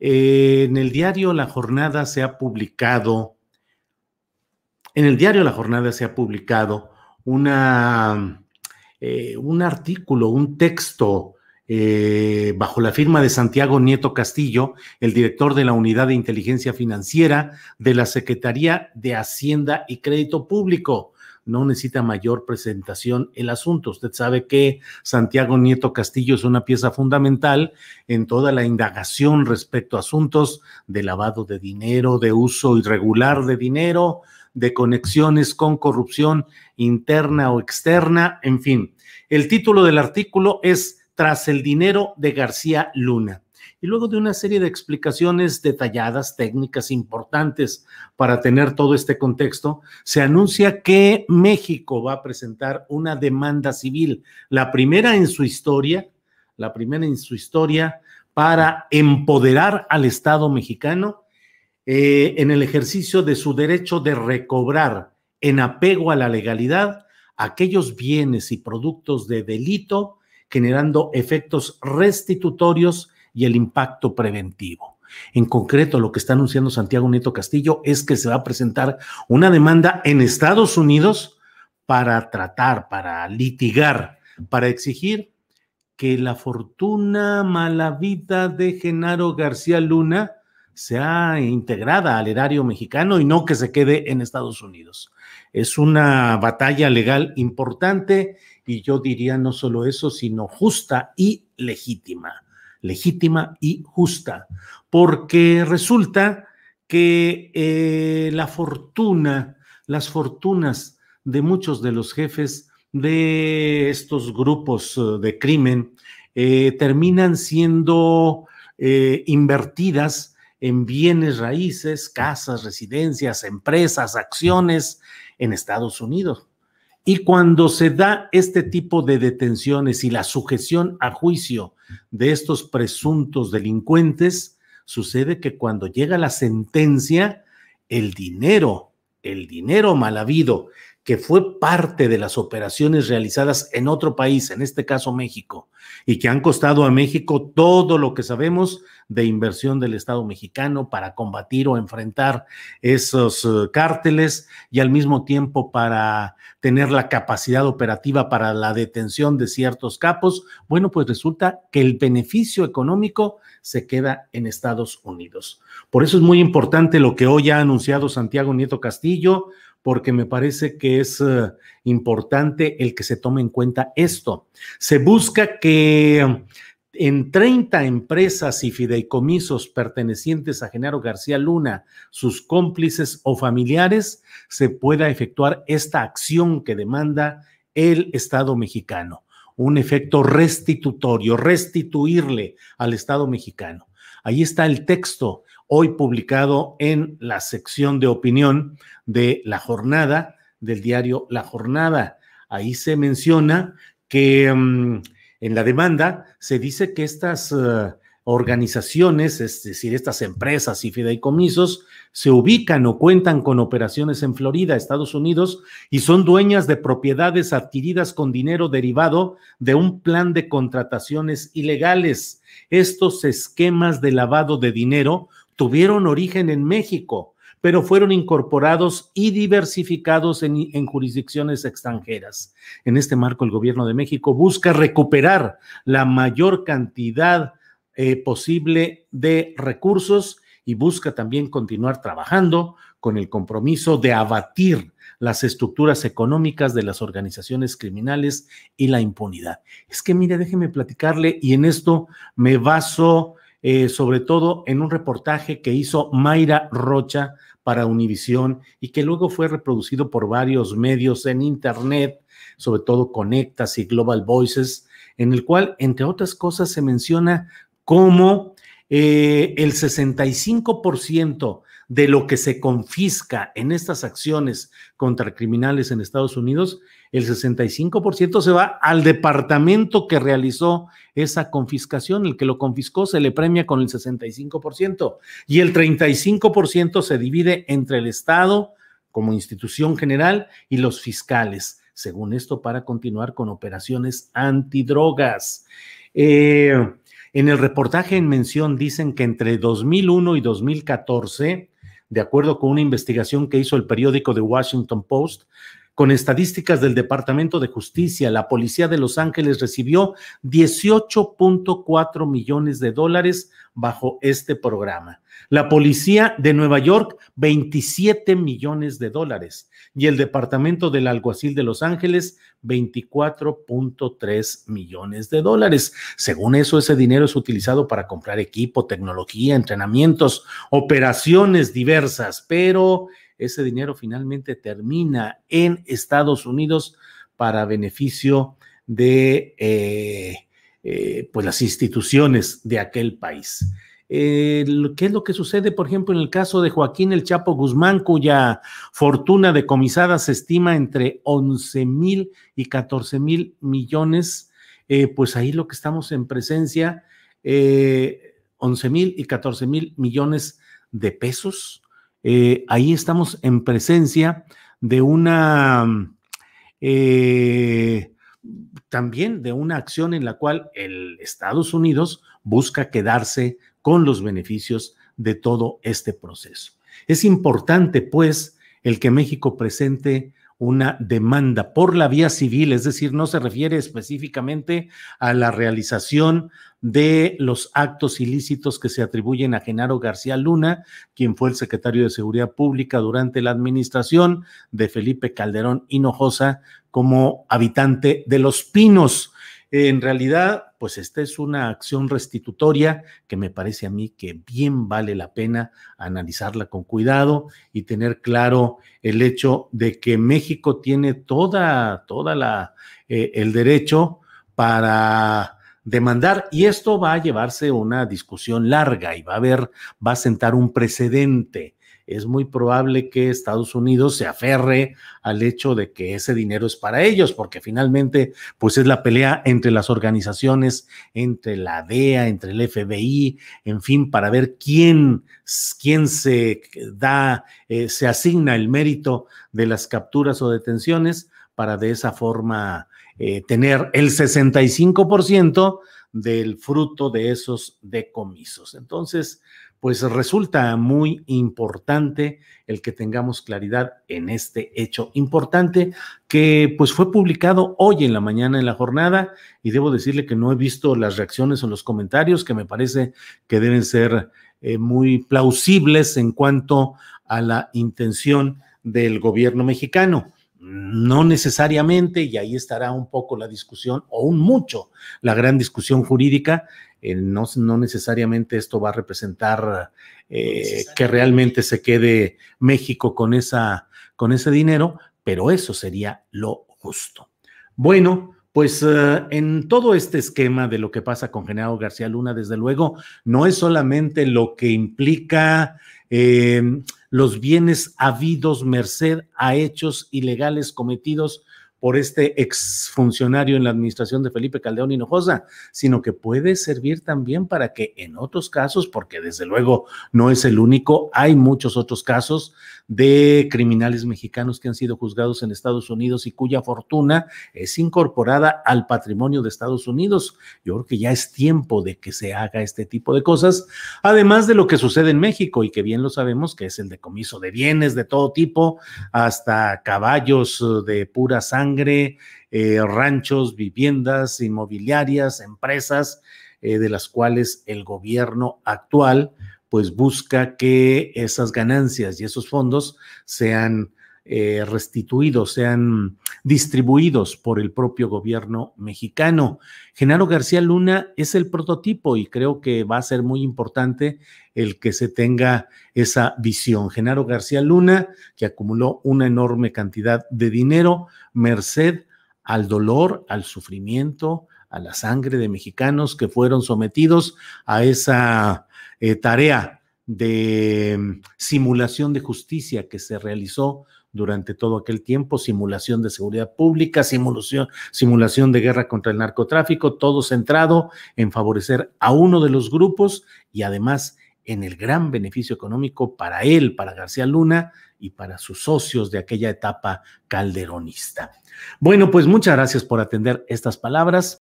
Eh, en el diario La Jornada se ha publicado, en el diario La Jornada se ha publicado una, eh, un artículo, un texto eh, bajo la firma de Santiago Nieto Castillo, el director de la Unidad de Inteligencia Financiera de la Secretaría de Hacienda y Crédito Público no necesita mayor presentación el asunto. Usted sabe que Santiago Nieto Castillo es una pieza fundamental en toda la indagación respecto a asuntos de lavado de dinero, de uso irregular de dinero, de conexiones con corrupción interna o externa, en fin. El título del artículo es Tras el dinero de García Luna y luego de una serie de explicaciones detalladas, técnicas importantes para tener todo este contexto, se anuncia que México va a presentar una demanda civil, la primera en su historia, la primera en su historia para empoderar al Estado mexicano eh, en el ejercicio de su derecho de recobrar en apego a la legalidad aquellos bienes y productos de delito generando efectos restitutorios y el impacto preventivo. En concreto, lo que está anunciando Santiago Nieto Castillo es que se va a presentar una demanda en Estados Unidos para tratar, para litigar, para exigir que la fortuna malavita de Genaro García Luna sea integrada al erario mexicano y no que se quede en Estados Unidos. Es una batalla legal importante y yo diría no solo eso, sino justa y legítima legítima y justa, porque resulta que eh, la fortuna, las fortunas de muchos de los jefes de estos grupos eh, de crimen eh, terminan siendo invertidas en bienes raíces, casas, residencias, empresas, acciones en Estados Unidos. Y cuando se da este tipo de detenciones y la sujeción a juicio de estos presuntos delincuentes, sucede que cuando llega la sentencia, el dinero, el dinero mal habido que fue parte de las operaciones realizadas en otro país, en este caso México, y que han costado a México todo lo que sabemos de inversión del Estado mexicano para combatir o enfrentar esos eh, cárteles y al mismo tiempo para tener la capacidad operativa para la detención de ciertos capos, bueno, pues resulta que el beneficio económico se queda en Estados Unidos. Por eso es muy importante lo que hoy ha anunciado Santiago Nieto Castillo, porque me parece que es eh, importante el que se tome en cuenta esto. Se busca que en 30 empresas y fideicomisos pertenecientes a Genaro García Luna, sus cómplices o familiares, se pueda efectuar esta acción que demanda el Estado mexicano, un efecto restitutorio, restituirle al Estado mexicano. Ahí está el texto hoy publicado en la sección de opinión de La Jornada, del diario La Jornada. Ahí se menciona que mm, en la demanda se dice que estas eh, organizaciones, es decir, estas empresas y fideicomisos, se ubican o cuentan con operaciones en Florida, Estados Unidos, y son dueñas de propiedades adquiridas con dinero derivado de un plan de contrataciones ilegales. Estos esquemas de lavado de dinero tuvieron origen en México, pero fueron incorporados y diversificados en, jurisdicciones extranjeras. En este marco, el gobierno de México busca recuperar la mayor cantidad eh, posible de recursos y busca también continuar trabajando con el compromiso de abatir las estructuras económicas de las organizaciones criminales y la impunidad. Es que, mire, déjeme platicarle y en esto me baso eh, sobre todo en un reportaje que hizo Mayra Rocha para Univisión y que luego fue reproducido por varios medios en Internet, sobre todo Conectas y Global Voices, en el cual, entre otras cosas, se menciona cómo eh, el 65% de lo que se confisca en estas acciones contra criminales en Estados Unidos el 65% se va al departamento que realizó esa confiscación. El que lo confiscó se le premia con el 65% y el 35% se divide entre el Estado como institución general y los fiscales, según esto, para continuar con operaciones antidrogas. Eh, en el reportaje en mención dicen que entre 2001 y 2014, de acuerdo con una investigación que hizo el periódico The Washington Post, con estadísticas del Departamento de Justicia, la Policía de Los Ángeles recibió 18.4 millones de dólares bajo este programa. La Policía de Nueva York, 27 millones de dólares. Y el Departamento del Alguacil de Los Ángeles, 24.3 millones de dólares. Según eso, ese dinero es utilizado para comprar equipo, tecnología, entrenamientos, operaciones diversas, pero ese dinero finalmente termina en Estados Unidos para beneficio de eh, eh, pues las instituciones de aquel país. Eh, ¿Qué es lo que sucede, por ejemplo, en el caso de Joaquín El Chapo Guzmán, cuya fortuna decomisada se estima entre 11 mil y 14 mil millones? pues ahí lo que estamos en presencia, 11 mil y 14 mil millones de pesos eh, ahí estamos en presencia de una, eh, también de una acción en la cual el Estados Unidos busca quedarse con los beneficios de todo este proceso. Es importante, pues, el que México presente una demanda por la vía civil, es decir, no se refiere específicamente a la realización de los actos ilícitos que se atribuyen a Genaro García Luna, quien fue el secretario de Seguridad Pública durante la administración de Felipe Calderón Hinojosa como habitante de Los Pinos. En realidad, pues esta es una acción restitutoria que me parece a mí que bien vale la pena analizarla con cuidado y tener claro el hecho de que México tiene toda, toda la, eh, el derecho para demandar y esto va a llevarse una discusión larga y va a haber, va a sentar un precedente es muy probable que Estados Unidos se aferre al hecho de que ese dinero es para ellos, porque finalmente, pues es la pelea entre las organizaciones, entre la DEA, entre el FBI, en fin, para ver quién, quién se da, eh, se asigna el mérito de las capturas o detenciones para de esa forma eh, tener el 65% del fruto de esos decomisos. Entonces, pues resulta muy importante el que tengamos claridad en este hecho importante que pues fue publicado hoy en la mañana en la jornada y debo decirle que no he visto las reacciones o los comentarios que me parece que deben ser eh, muy plausibles en cuanto a la intención del gobierno mexicano no necesariamente, y ahí estará un poco la discusión, o un mucho, la gran discusión jurídica, no, necesariamente esto va a representar eh, que realmente se quede México con, esa, con ese dinero, pero eso sería lo justo. Bueno, pues eh, en todo este esquema de lo que pasa con Genaro García Luna, desde luego, no es solamente lo que implica eh, los bienes habidos merced a hechos ilegales cometidos por este exfuncionario en la administración de Felipe Caldeón Hinojosa, sino que puede servir también para que en otros casos, porque desde luego no es el único, hay muchos otros casos de criminales mexicanos que han sido juzgados en Estados Unidos y cuya fortuna es incorporada al patrimonio de Estados Unidos. Yo creo que ya es tiempo de que se haga este tipo de cosas, además de lo que sucede en México y que bien lo sabemos que es el decomiso de bienes de todo tipo, hasta caballos de pura sangre sangre, eh, ranchos, viviendas, inmobiliarias, empresas, eh, de las cuales el gobierno actual pues busca que esas ganancias y esos fondos sean eh, restituidos, sean distribuidos por el propio gobierno mexicano. Genaro García Luna es el prototipo y creo que va a ser muy importante el que se tenga esa visión. Genaro García Luna, que acumuló una enorme cantidad de dinero, merced al dolor, al sufrimiento, a la sangre de mexicanos que fueron sometidos a esa eh, tarea de simulación de justicia que se realizó durante todo aquel tiempo, simulación de seguridad pública, simulación, simulación de guerra contra el narcotráfico, todo centrado en favorecer a uno de los grupos y además en el gran beneficio económico para él, para García Luna y para sus socios de aquella etapa calderonista. Bueno, pues muchas gracias por atender estas palabras.